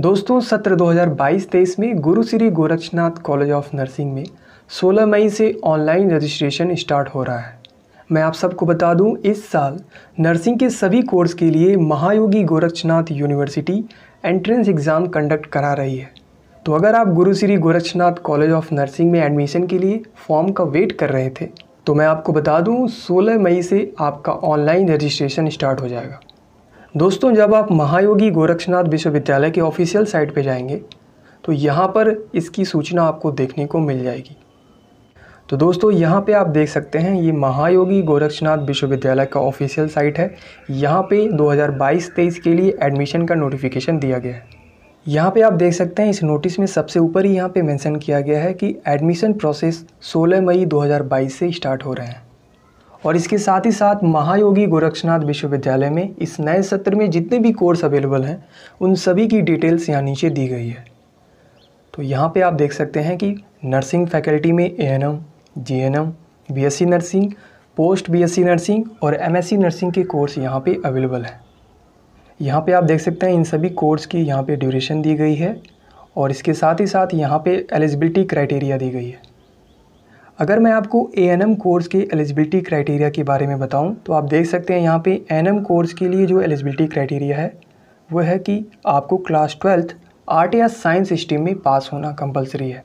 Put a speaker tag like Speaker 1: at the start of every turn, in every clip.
Speaker 1: दोस्तों सत्र 2022-23 में Guru Shri Gorakshnath college of nursing में 16 मई से ऑनलाइन रजिस्ट्रेशन स्टार्ट हो रहा है मैं आप सबको बता दूं इस साल नर्सिंग के सभी कोर्स के लिए Mahayogi Gorakshnath university entrance exam conduct करा रही है तो अगर आप Guru Shri Gorakshnath college of nursing में एडमिशन के लिए फॉर्म का वेट कर रहे थे तो मैं आपको बता दूं 16 मई से आपका ऑनलाइन रजिस्ट्रेशन स्टार्ट हो जाएगा दोस्तों जब आप महायोगी गोरक्षनाथ विश्वविद्यालय के ऑफिशियल साइट पे जाएंगे तो यहाँ पर इसकी सूचना आपको देखने को मिल जाएगी तो दोस्तों यहाँ पे आप देख सकते हैं ये महायोगी गोरक्षनाथ विश्वविद्यालय का ऑफिशियल साइट है यहाँ पे 2022-23 के लिए एडमिशन का नोटिफिकेशन दिया गया है यहाँ पे आप देख सकते हैं इस नोटिस में सबसे ऊपर ही यहाँ पे मेंशन किया गया है कि एडमिशन प्रोसेस 16 मई 2022 से स्टार्ट हो रहे हैं और इसके साथ ही साथ महायोगी गोरक्षनाथ विश्वविद्यालय में इस नए सत्र में जितने भी कोर्स अवेलेबल हैं उन सभी की डिटेल्स यहाँ नीचे दी गई है तो यहाँ पे आप देख सकते हैं कि नर्सिंग फैकल्टी में A N M G N M B S C nursing post B S C nursing और एम एस सी नर्सिंग के कोर्स यहाँ पे अवेलेबल हैं यहाँ पे आप देख सकते हैं इन सभी कोर्स की यहाँ पे ड्यूरेशन दी गई है और इसके साथ ही साथ यहाँ पे एलिजिबिलिटी क्राइटेरिया दी गई है अगर मैं आपको ए कोर्स के एलिजिबिलिटी क्राइटेरिया के बारे में बताऊं तो आप देख सकते हैं यहाँ पे एन कोर्स के लिए जो एलिजिबिलिटी क्राइटेरिया है वो है कि आपको क्लास ट्वेल्थ आर्ट या साइंस स्ट्रीम में पास होना कंपलसरी है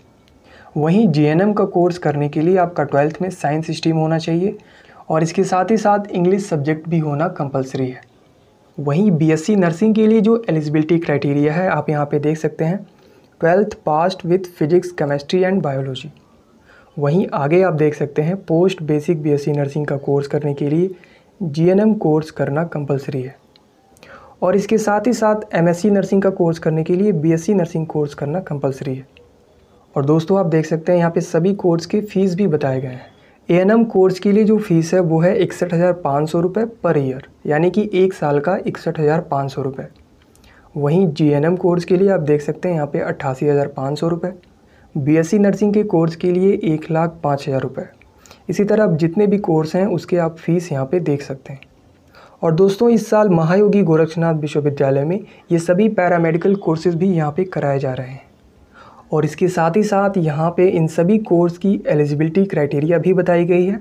Speaker 1: वहीं एम का कोर्स करने के लिए आपका ट्वेल्थ में साइंस स्ट्रीम होना चाहिए और इसके साथ ही साथ इंग्लिश सब्जेक्ट भी होना कंपलसरी है वहीं सी नर्सिंग के लिए जो एलिजिबिलिटी क्राइटेरिया है आप यहाँ पर देख सकते हैं twelfth passed with physics chemistry and biology वहीं आगे आप देख सकते हैं पोस्ट बेसिक बीएससी नर्सिंग का कोर्स करने के लिए जीएनएम कोर्स करना कंपलसरी है और इसके साथ ही साथ एमएससी नर्सिंग का कोर्स करने के लिए बीएससी नर्सिंग कोर्स करना कंपलसरी है और दोस्तों आप देख सकते हैं यहाँ पे सभी कोर्स की फ़ीस भी बताए गए हैं ए कोर्स के लिए जो फ़ीस है वो है इकसठ हज़ार पाँच सौ रुपये पर ईयर यानी कि एक साल का इकसठ हज़ार पाँच सौ रुपये वहीं जी कोर्स के लिए आप देख सकते हैं यहाँ पर अट्ठासी हज़ार पाँच सौ रुपये बीएससी नर्सिंग के कोर्स के लिए एक लाख पाँच हज़ार रुपये इसी तरह अब जितने भी कोर्स हैं उसके आप फीस यहाँ पे देख सकते हैं और दोस्तों इस साल महायोगी गोरक्षनाथ विश्वविद्यालय में ये सभी पैरामेडिकल कोर्सेज भी यहाँ पे कराए जा रहे हैं और इसके साथ ही साथ यहाँ पे इन सभी कोर्स की एलिजिबिलिटी क्राइटेरिया भी बताई गई है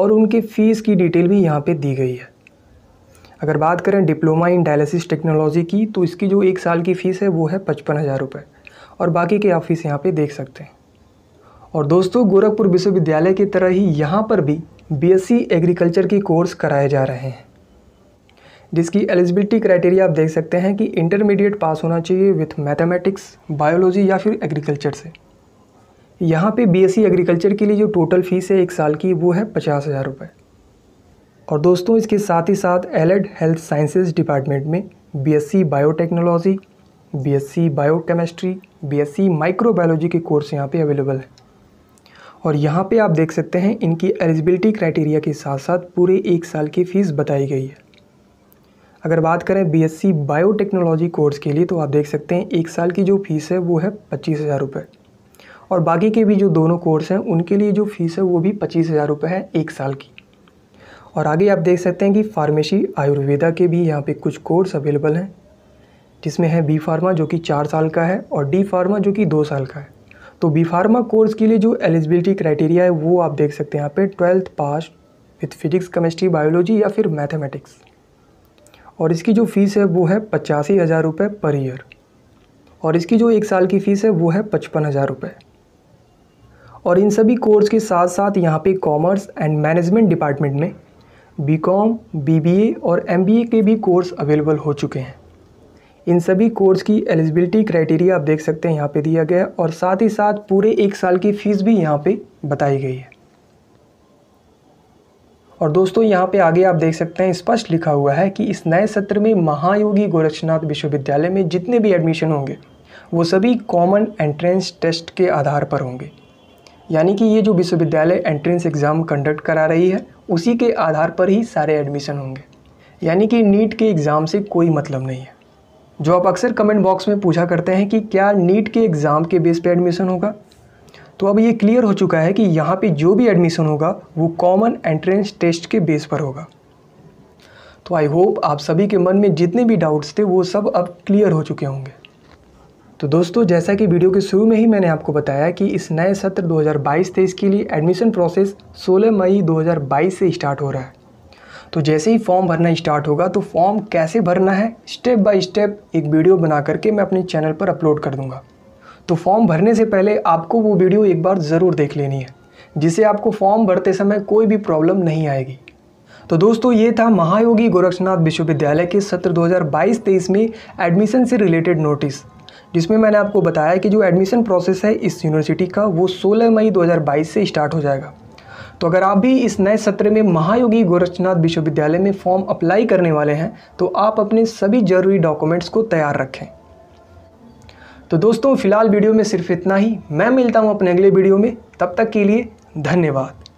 Speaker 1: और उनके फ़ीस की डिटेल भी यहाँ पर दी गई है अगर बात करें डिप्लोमा इन डायलिसिस टेक्नोलॉजी की तो इसकी जो एक साल की फ़ीस है वो है पचपन हज़ार रुपये और बाकी के ऑफिस यहाँ पे देख सकते हैं और दोस्तों गोरखपुर विश्वविद्यालय की तरह ही यहाँ पर भी बीएससी एग्रीकल्चर की कोर्स कराए जा रहे हैं जिसकी एलिजिबिलिटी क्राइटेरिया आप देख सकते हैं कि इंटरमीडिएट पास होना चाहिए विथ मैथमेटिक्स बायोलॉजी या फिर एग्रीकल्चर से यहाँ पे बीएससी एग्रीकल्चर के लिए जो टोटल फ़ीस है एक साल की वो है पचास हज़ार रुपये और दोस्तों इसके साथ ही साथ एलेड हेल्थ साइंसेज डिपार्टमेंट में BSc biotechnology BSc biochemistry BSc microbiology के कोर्स यहाँ पे अवेलेबल है और यहाँ पे आप देख सकते हैं इनकी एलिजिबिलिटी क्राइटेरिया के साथ साथ पूरे एक साल की फ़ीस बताई गई है अगर बात करें बीएससी बायोटेक्नोलॉजी कोर्स के लिए तो आप देख सकते हैं एक साल की जो फ़ीस है वो है पच्चीस हज़ार रुपये और बाकी के भी जो दोनों कोर्स हैं उनके लिए जो फ़ीस है वो भी पच्चीस हज़ार रुपये है एक साल की और आगे आप देख सकते हैं कि फार्मेसी आयुर्वेदा के भी यहाँ पे कुछ कोर्स अवेलेबल हैं जिसमें है बी फार्मा जो कि चार साल का है और डी फार्मा जो कि दो साल का है तो बी फार्मा कोर्स के लिए जो एलिजिबिलिटी क्राइटेरिया है वो आप देख सकते हैं यहाँ पे twelfth pass with physics chemistry biology या फिर मैथमेटिक्स और इसकी जो फ़ीस है वो है पचासी हज़ार रुपये पर ईयर और इसकी जो एक साल की फ़ीस है वो है पचपन हज़ार रुपये और इन सभी कोर्स के साथ साथ यहाँ पे कॉमर्स एंड मैनेजमेंट डिपार्टमेंट में बीकॉम, बीबीए और एमबीए के भी कोर्स अवेलेबल हो चुके हैं इन सभी कोर्स की एलिजिबिलिटी क्राइटेरिया आप देख सकते हैं यहाँ पे दिया गया है और साथ ही साथ पूरे एक साल की फ़ीस भी यहाँ पे बताई गई है और दोस्तों यहाँ पे आगे आप देख सकते हैं स्पष्ट लिखा हुआ है कि इस नए सत्र में महायोगी गोरक्षनाथ विश्वविद्यालय में जितने भी एडमिशन होंगे वो सभी कॉमन एंट्रेंस टेस्ट के आधार पर होंगे यानी कि ये जो विश्वविद्यालय एंट्रेंस एग्ज़ाम कंडक्ट करा रही है उसी के आधार पर ही सारे एडमिशन होंगे यानी कि नीट के एग्ज़ाम से कोई मतलब नहीं है जो आप अक्सर कमेंट बॉक्स में पूछा करते हैं कि क्या नीट के एग्ज़ाम के बेस पे एडमिशन होगा तो अब ये क्लियर हो चुका है कि यहाँ पे जो भी एडमिशन होगा वो कॉमन एंट्रेंस टेस्ट के बेस पर होगा तो आई होप आप सभी के मन में जितने भी डाउट्स थे वो सब अब क्लियर हो चुके होंगे तो दोस्तों जैसा कि वीडियो के शुरू में ही मैंने आपको बताया कि इस नए सत्र 2022-23 के लिए एडमिशन प्रोसेस 16 मई 2022 से स्टार्ट हो रहा है तो जैसे ही फॉर्म भरना स्टार्ट होगा तो फॉर्म कैसे भरना है स्टेप बाय स्टेप एक वीडियो बना करके मैं अपने चैनल पर अपलोड कर दूँगा तो फॉर्म भरने से पहले आपको वो वीडियो एक बार ज़रूर देख लेनी है जिससे आपको फॉर्म भरते समय कोई भी प्रॉब्लम नहीं आएगी तो दोस्तों ये था महायोगी गोरक्षनाथ विश्वविद्यालय के सत्र 2022-23 में एडमिशन से रिलेटेड नोटिस जिसमें मैंने आपको बताया कि जो एडमिशन प्रोसेस है इस यूनिवर्सिटी का वो 16 मई 2022 से स्टार्ट हो जाएगा तो अगर आप भी इस नए सत्र में महायोगी गोरखनाथ विश्वविद्यालय में फॉर्म अप्लाई करने वाले हैं तो आप अपने सभी जरूरी डॉक्यूमेंट्स को तैयार रखें तो दोस्तों फिलहाल वीडियो में सिर्फ इतना ही मैं मिलता हूँ अपने अगले वीडियो में तब तक के लिए धन्यवाद